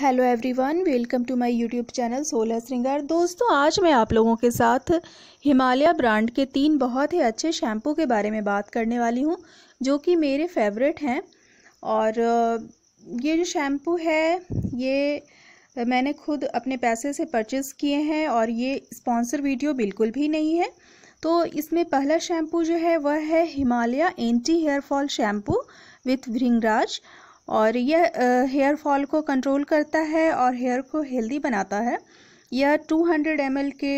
hello everyone welcome to my YouTube channel सोलह श्रृंगार दोस्तों आज मैं आप लोगों के साथ हिमालय ब्रांड के तीन बहुत ही अच्छे शैम्पू के बारे में बात करने वाली हूँ जो कि मेरे फेवरेट हैं और ये जो शैम्पू है ये मैंने खुद अपने पैसे से परचेज़ किए हैं और ये स्पॉन्सर वीडियो बिल्कुल भी नहीं है तो इसमें पहला शैम्पू जो है वह है Himalaya anti hair fall shampoo with भृंगराज और यह हेयर फॉल को कंट्रोल करता है और हेयर को हेल्दी बनाता है यह 200 हंड्रेड एम के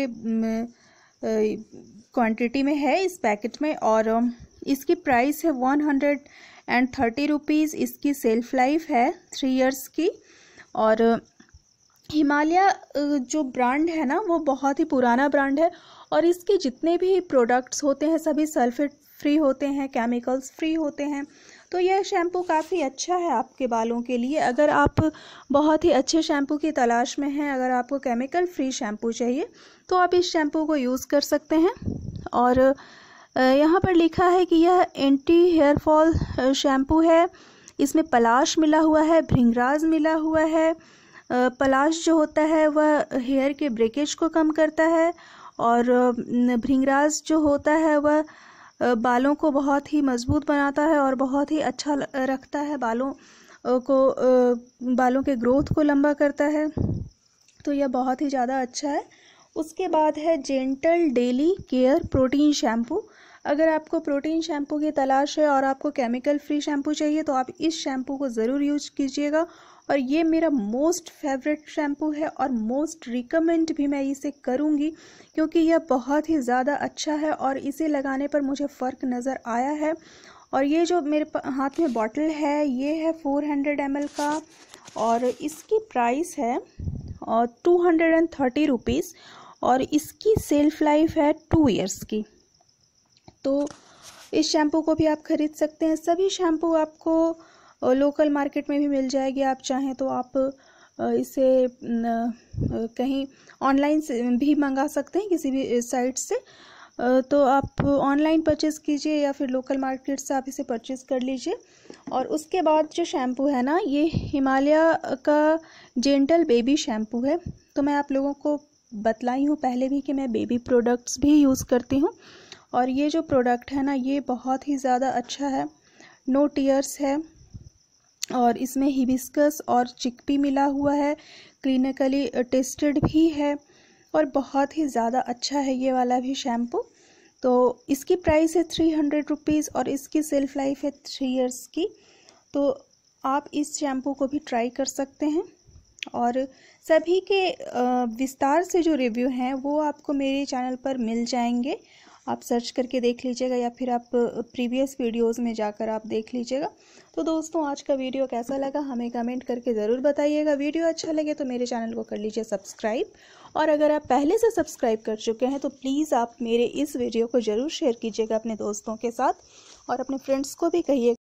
क्वांटिटी में है इस पैकेट में और इसकी प्राइस है one hundred and thirty rupees इसकी सेल्फ लाइफ है थ्री इयर्स की और हिमालय जो ब्रांड है ना वो बहुत ही पुराना ब्रांड है और इसके जितने भी प्रोडक्ट्स होते हैं सभी सल्फेट फ्री होते हैं केमिकल्स फ्री होते हैं तो यह शैम्पू काफ़ी अच्छा है आपके बालों के लिए अगर आप बहुत ही अच्छे शैम्पू की तलाश में हैं अगर आपको केमिकल फ्री शैम्पू चाहिए तो आप इस शैम्पू को यूज़ कर सकते हैं और यहाँ पर लिखा है कि यह एंटी हेयर फॉल शैम्पू है इसमें पलाश मिला हुआ है भृंगराज मिला हुआ है पलाश जो होता है वह हेयर के ब्रेकेज को कम करता है और भृंगराज जो होता है वह बालों को बहुत ही मज़बूत बनाता है और बहुत ही अच्छा रखता है बालों को बालों के ग्रोथ को लंबा करता है तो यह बहुत ही ज़्यादा अच्छा है उसके बाद है gentle daily care protein shampoo अगर आपको प्रोटीन शैम्पू की तलाश है और आपको केमिकल फ्री शैम्पू चाहिए तो आप इस शैम्पू को ज़रूर यूज कीजिएगा और ये मेरा मोस्ट फेवरेट शैम्पू है और मोस्ट रिकमेंड भी मैं इसे करूँगी क्योंकि यह बहुत ही ज़्यादा अच्छा है और इसे लगाने पर मुझे फ़र्क नज़र आया है और ये जो मेरे हाथ में बॉटल है ये है 400 हंड्रेड का और इसकी प्राइस है two hundred and thirty rupees और इसकी सेल्फ लाइफ है टू ईयर्स की तो इस शैम्पू को भी आप ख़रीद सकते हैं सभी शैम्पू आपको लोकल मार्केट में भी मिल जाएगी आप चाहें तो आप इसे कहीं ऑनलाइन से भी मंगा सकते हैं किसी भी साइट से तो आप ऑनलाइन परचेज़ कीजिए या फिर लोकल मार्केट से आप इसे परचेज़ कर लीजिए और उसके बाद जो शैम्पू है ना ये हिमालय का जेंटल बेबी शैम्पू है तो मैं आप लोगों को बतलाई हूँ पहले भी कि मैं बेबी प्रोडक्ट्स भी यूज़ करती हूँ और ये जो प्रोडक्ट है ना ये बहुत ही ज़्यादा अच्छा है नो टीयर्स है और इसमें हिबिस्कस और चिकपी मिला हुआ है क्लिनिकली टेस्टेड भी है और बहुत ही ज़्यादा अच्छा है ये वाला भी शैम्पू तो इसकी प्राइस है थ्री हंड्रेड रुपीज़ और इसकी सेल्फ लाइफ है थ्री इयर्स की तो आप इस शैम्पू को भी ट्राई कर सकते हैं और सभी के विस्तार से जो रिव्यू हैं वो आपको मेरे चैनल पर मिल जाएंगे आप सर्च करके देख लीजिएगा या फिर आप प्रीवियस वीडियोस में जाकर आप देख लीजिएगा तो दोस्तों आज का वीडियो कैसा लगा हमें कमेंट करके ज़रूर बताइएगा वीडियो अच्छा लगे तो मेरे चैनल को कर लीजिए सब्सक्राइब और अगर आप पहले से सब्सक्राइब कर चुके हैं तो प्लीज़ आप मेरे इस वीडियो को ज़रूर शेयर कीजिएगा अपने दोस्तों के साथ और अपने फ्रेंड्स को भी कहिएगा